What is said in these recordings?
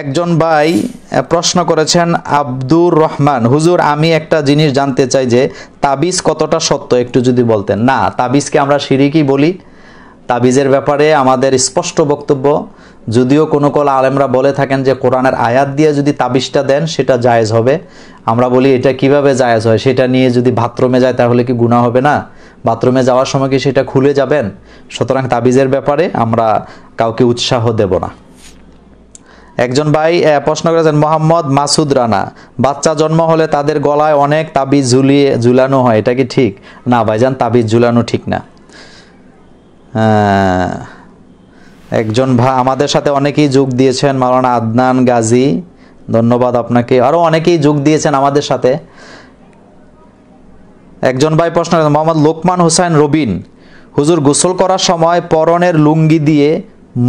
একজন ভাই প্রশ্ন করেছেন আব্দুর রহমান হুজুর আমি একটা জিনিস জানতে চাই যে তাবিজ কতটা সত্য একটু যদি বলতেন না তাবিজকে আমরা সিরিকি বলি তাবিজের ব্যাপারে আমাদের স্পষ্ট বক্তব্য যদিও কোনো কল আলেমরা বলে থাকেন যে কোরআনের আয়াত দিয়ে যদি তাবিজটা দেন সেটা জায়েজ হবে আমরা বলি এটা কিভাবে জায়েজ হয় সেটা নিয়ে যদি বাথরুমে যায় তাহলে কি গুণা হবে না বাথরুমে যাওয়ার সময় কি সেটা খুলে যাবেন সুতরাং তাবিজের ব্যাপারে আমরা কাউকে উৎসাহ দেব না একজন ভাই প্রশ্ন করেছেন মোহাম্মদ মাসুদ রানা বাচ্চা জন্ম হলে তাদের গলায় অনেক তাবিজ ঝুলিয়ে ঝুলানো হয় এটা কি ঠিক না ভাইজান তাবিজ ঝুলানো ঠিক না একজন ভা আমাদের সাথে অনেকেই যোগ দিয়েছেন মারানা আদনান গাজী ধন্যবাদ আপনাকে আরও অনেকেই যোগ দিয়েছেন আমাদের সাথে একজন ভাই প্রশ্ন মোহাম্মদ লোকমান হোসেন রবিন হুজুর গোসল করার সময় পরনের লুঙ্গি দিয়ে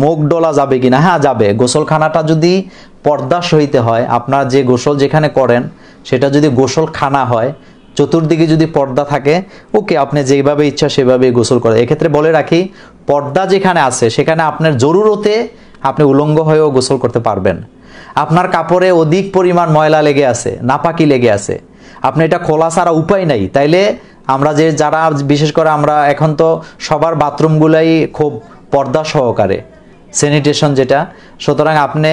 মুখ ডোলা যাবে কিনা হ্যাঁ যাবে গোসলখানাটা যদি পর্দা সহিতে হয় আপনার যে গোসল যেখানে করেন সেটা যদি গোসলখানা হয় চতুর্দিকে যদি পর্দা থাকে ওকে আপনি যেভাবে ইচ্ছা সেভাবে গোসল করে এক্ষেত্রে বলে রাখি পর্দা যেখানে আছে সেখানে আপনার জরুরতে আপনি উলঙ্গ হয়েও গোসল করতে পারবেন আপনার কাপড়ে অধিক পরিমাণ ময়লা লেগে আছে নাপাকি লেগে আছে আপনি এটা খোলা ছাড়া উপায় নাই তাইলে আমরা যে যারা বিশেষ করে আমরা এখন তো সবার বাথরুমগুলাই খুব পর্দা সহকারে স্যানিটেশন যেটা সুতরাং আপনি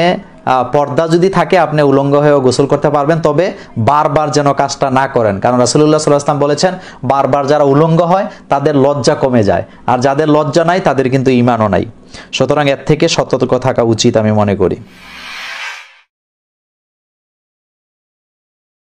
পর্দা যদি থাকে আপনি উলঙ্গ হয়েও গোসল করতে পারবেন তবে বারবার যেন কাজটা না করেন কারণ রাসুলুল্লাহ সাল্লাহাম বলেছেন বারবার যারা উলঙ্গ হয় তাদের লজ্জা কমে যায় আর যাদের লজ্জা নাই তাদের কিন্তু ইমানও নাই সুতরাং এর থেকে সতর্ক থাকা উচিত আমি মনে করি